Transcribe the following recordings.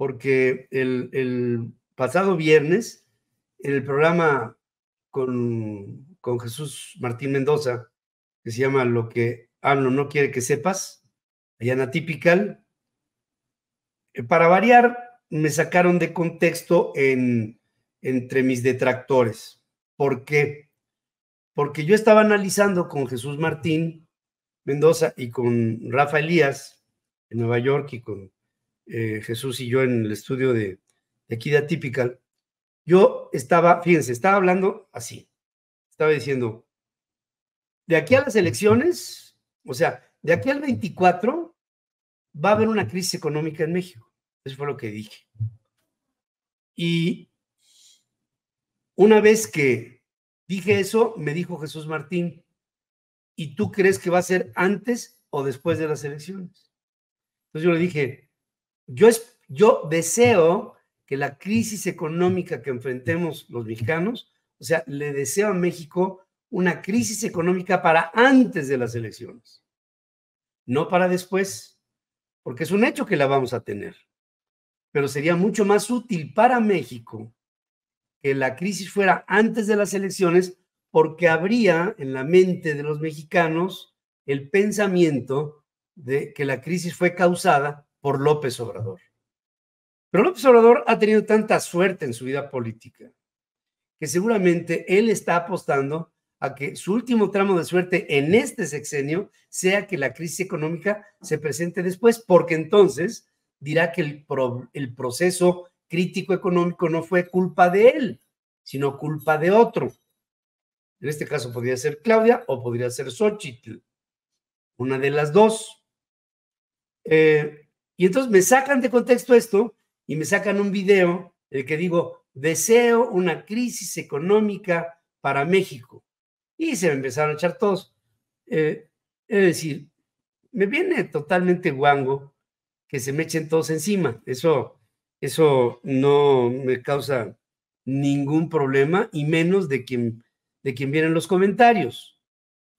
porque el, pasado viernes, en el programa con, Jesús Martín Mendoza, que se llama Lo que hablo no quiere que sepas, allá en eh, para variar, me sacaron de contexto entre mis detractores. ¿Por qué? Porque yo estaba analizando con Jesús Martín Mendoza y con Rafa Elías en Nueva York y con eh, Jesús y yo en el estudio de, Equidad Típica yo estaba, fíjense, estaba hablando así, estaba diciendo, de aquí a las elecciones, o sea, de aquí al 24 va a haber una crisis económica en México. Eso fue lo que dije. Y una vez que dije eso, me dijo Jesús Martín, ¿y tú crees que va a ser antes o después de las elecciones? Entonces yo le dije, yo, deseo que la crisis económica que enfrentemos los mexicanos, o sea, le deseo a México una crisis económica para antes de las elecciones, no para después, porque es un hecho que la vamos a tener. Pero sería mucho más útil para México que la crisis fuera antes de las elecciones, porque habría en la mente de los mexicanos el pensamiento de que la crisis fue causada por López Obrador. Pero López Obrador ha tenido tanta suerte en su vida política que seguramente él está apostando a que su último tramo de suerte en este sexenio sea que la crisis económica se presente después, porque entonces dirá que el, proceso crítico económico no fue culpa de él, sino culpa de otro. En este caso podría ser Claudia o podría ser Xochitl, una de las dos. Eh, y entonces me sacan de contexto esto y me sacan un video en el que digo, deseo una crisis económica para México. Y se me empezaron a echar todos. Eh, es decir, me viene totalmente guango que se me echen todos encima. Eso, eso no me causa ningún problema y menos de quien, de quien vienen los comentarios.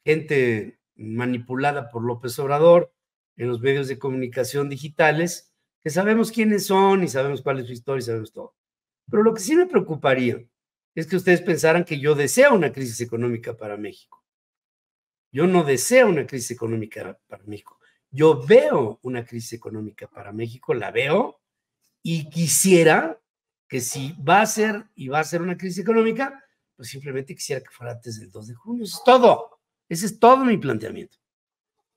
Gente manipulada por López Obrador, en los medios de comunicación digitales, que sabemos quiénes son y sabemos cuál es su historia y sabemos todo. Pero lo que sí me preocuparía es que ustedes pensaran que yo deseo una crisis económica para México. Yo no deseo una crisis económica para México. Yo veo una crisis económica para México, la veo y quisiera que si va a ser y va a ser una crisis económica, pues simplemente quisiera que fuera antes del 2 de junio. Eso es todo. Ese es todo mi planteamiento.